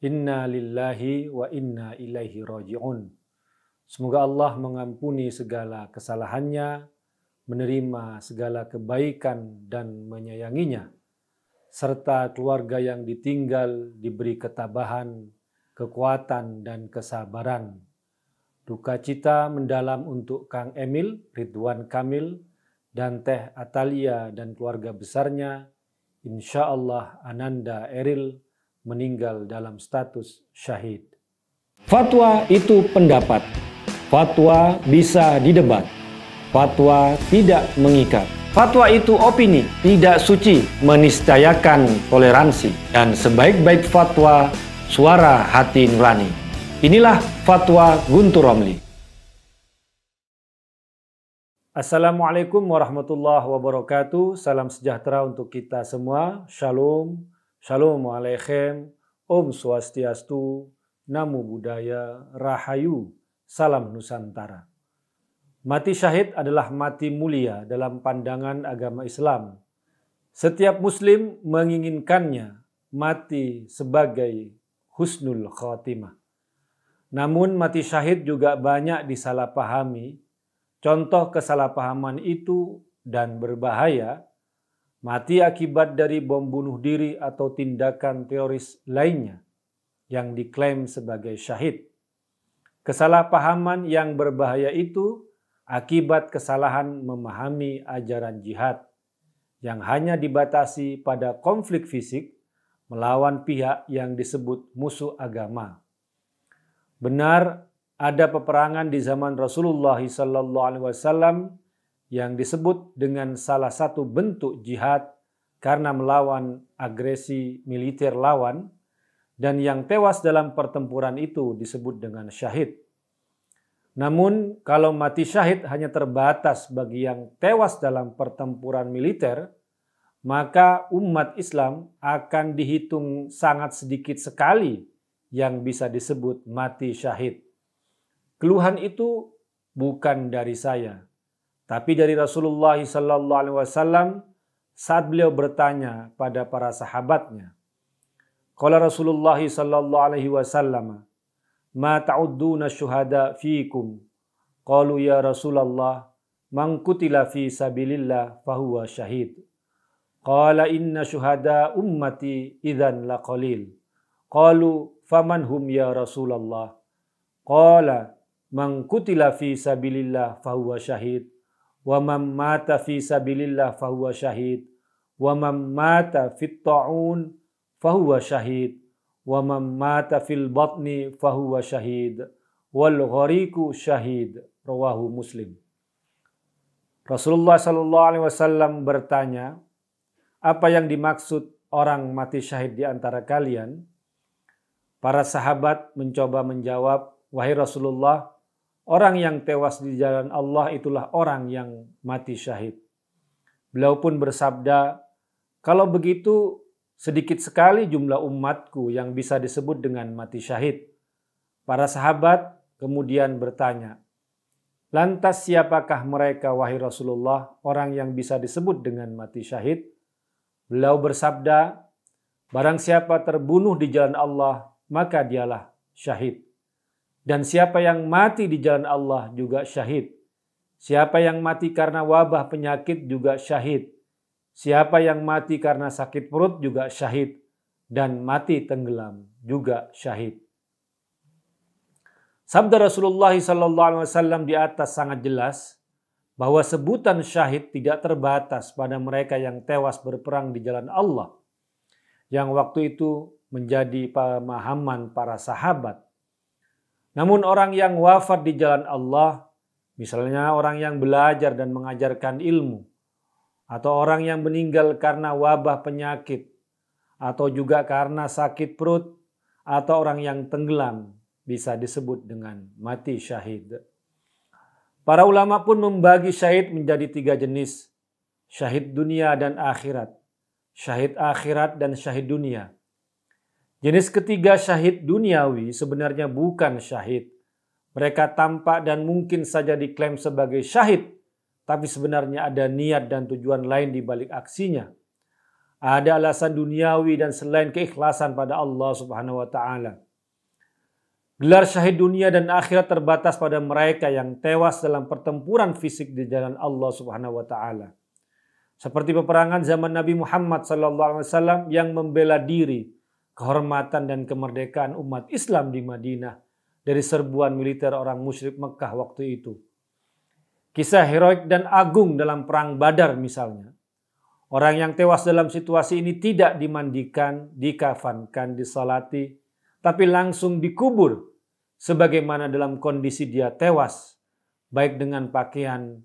Inna lillahi wa inna ilaihi raji'un. Semoga Allah mengampuni segala kesalahannya, menerima segala kebaikan dan menyayanginya, serta keluarga yang ditinggal diberi ketabahan, kekuatan, dan kesabaran. Duka cita mendalam untuk Kang Emil, Ridwan Kamil, dan Teh Atalia dan keluarga besarnya. Insya Allah Ananda Eril, meninggal dalam status syahid. Fatwa itu pendapat. Fatwa bisa didebat. Fatwa tidak mengikat. Fatwa itu opini, tidak suci, menistayakan toleransi. Dan sebaik-baik fatwa, suara hati nurani. Inilah fatwa Guntur Romli. Assalamualaikum warahmatullahi wabarakatuh. Salam sejahtera untuk kita semua. Shalom. Shalom Aleichem, Om Swastiastu, Namo Buddhaya, Rahayu, Salam Nusantara. Mati syahid adalah mati mulia dalam pandangan agama Islam. Setiap muslim menginginkannya mati sebagai husnul khatimah. Namun mati syahid juga banyak disalahpahami. Contoh kesalahpahaman itu dan berbahaya mati akibat dari bom bunuh diri atau tindakan teroris lainnya yang diklaim sebagai syahid. Kesalahpahaman yang berbahaya itu akibat kesalahan memahami ajaran jihad yang hanya dibatasi pada konflik fisik melawan pihak yang disebut musuh agama. Benar, ada peperangan di zaman Rasulullah SAW yang disebut dengan salah satu bentuk jihad karena melawan agresi militer lawan dan yang tewas dalam pertempuran itu disebut dengan syahid. Namun kalau mati syahid hanya terbatas bagi yang tewas dalam pertempuran militer, maka umat Islam akan dihitung sangat sedikit sekali yang bisa disebut mati syahid. Keluhan itu bukan dari saya, tapi dari Rasulullah Sallallahu Alaihi Wasallam saat beliau bertanya pada para sahabatnya, Kala Rasulullah Sallallahu Alaihi Wasallam, Ma ta'udduna syuhada fiikum. Qalu ya Rasulullah, Man kutila fi sabilillah fahuwa syahid. Qala inna syuhada ummati idhan la qalil. Qalu faman hum ya Rasulullah. Qala man kutila fi sabilillah fahuwa syahid wa man mata fi sabilillah fahuwa syahid wa man mata fit ta'un fahuwa syahid wa man mata fil batni fahuwa syahid wal ghariqu syahid rawahu muslim Rasulullah Shallallahu alaihi wasallam bertanya apa yang dimaksud orang mati syahid di antara kalian para sahabat mencoba menjawab wahai Rasulullah Orang yang tewas di jalan Allah itulah orang yang mati syahid. Beliau pun bersabda, kalau begitu sedikit sekali jumlah umatku yang bisa disebut dengan mati syahid. Para sahabat kemudian bertanya, Lantas siapakah mereka wahai Rasulullah orang yang bisa disebut dengan mati syahid? Beliau bersabda, barang siapa terbunuh di jalan Allah, maka dialah syahid. Dan siapa yang mati di jalan Allah juga syahid. Siapa yang mati karena wabah penyakit juga syahid. Siapa yang mati karena sakit perut juga syahid. Dan mati tenggelam juga syahid. Sabda Rasulullah SAW di atas sangat jelas bahwa sebutan syahid tidak terbatas pada mereka yang tewas berperang di jalan Allah. Yang waktu itu menjadi pemahaman para sahabat namun orang yang wafat di jalan Allah, misalnya orang yang belajar dan mengajarkan ilmu, atau orang yang meninggal karena wabah penyakit, atau juga karena sakit perut, atau orang yang tenggelam, bisa disebut dengan mati syahid. Para ulama pun membagi syahid menjadi tiga jenis, syahid dunia dan akhirat, syahid akhirat dan syahid dunia. Jenis ketiga syahid duniawi sebenarnya bukan syahid. Mereka tampak dan mungkin saja diklaim sebagai syahid, tapi sebenarnya ada niat dan tujuan lain di balik aksinya. Ada alasan duniawi dan selain keikhlasan pada Allah Subhanahu wa taala. Gelar syahid dunia dan akhirat terbatas pada mereka yang tewas dalam pertempuran fisik di jalan Allah Subhanahu wa taala. Seperti peperangan zaman Nabi Muhammad sallallahu alaihi wasallam yang membela diri kehormatan dan kemerdekaan umat Islam di Madinah dari serbuan militer orang musyrik Mekah waktu itu. Kisah heroik dan agung dalam perang Badar misalnya. Orang yang tewas dalam situasi ini tidak dimandikan, dikafankan, disalati, tapi langsung dikubur sebagaimana dalam kondisi dia tewas, baik dengan pakaian,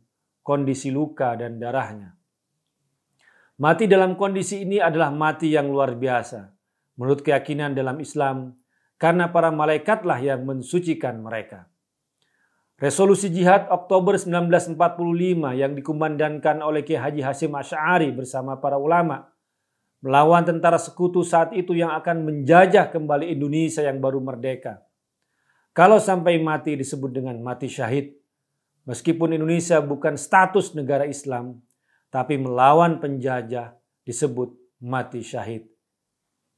kondisi luka, dan darahnya. Mati dalam kondisi ini adalah mati yang luar biasa menurut keyakinan dalam Islam karena para malaikatlah yang mensucikan mereka. Resolusi jihad Oktober 1945 yang dikumandangkan oleh Kiai Haji Hasyim Asy'ari bersama para ulama melawan tentara sekutu saat itu yang akan menjajah kembali Indonesia yang baru merdeka. Kalau sampai mati disebut dengan mati syahid. Meskipun Indonesia bukan status negara Islam, tapi melawan penjajah disebut mati syahid.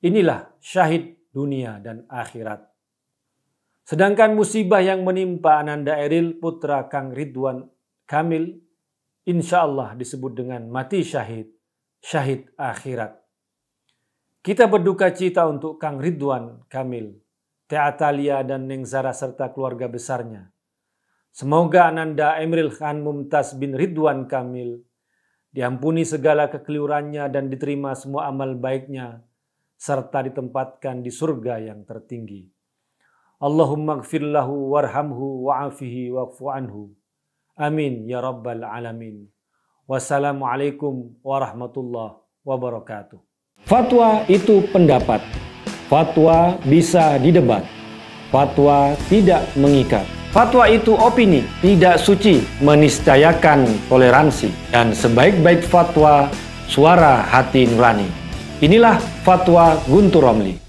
Inilah syahid dunia dan akhirat. Sedangkan musibah yang menimpa Ananda Eril putra Kang Ridwan Kamil insya Allah disebut dengan mati syahid, syahid akhirat. Kita berduka cita untuk Kang Ridwan Kamil, Teatalia dan Neng Zara serta keluarga besarnya. Semoga Ananda Emril Khan Mumtaz bin Ridwan Kamil diampuni segala kekeliruannya dan diterima semua amal baiknya serta ditempatkan di surga yang tertinggi. Allahumma gfirlahu warhamhu wa'afihi wa'fu anhu. Amin ya rabbal alamin. Wassalamualaikum warahmatullahi wabarakatuh. Fatwa itu pendapat. Fatwa bisa didebat. Fatwa tidak mengikat. Fatwa itu opini, tidak suci, meniscayakan toleransi. Dan sebaik-baik fatwa, suara hati nurani. Inilah fatwa Guntur Romli.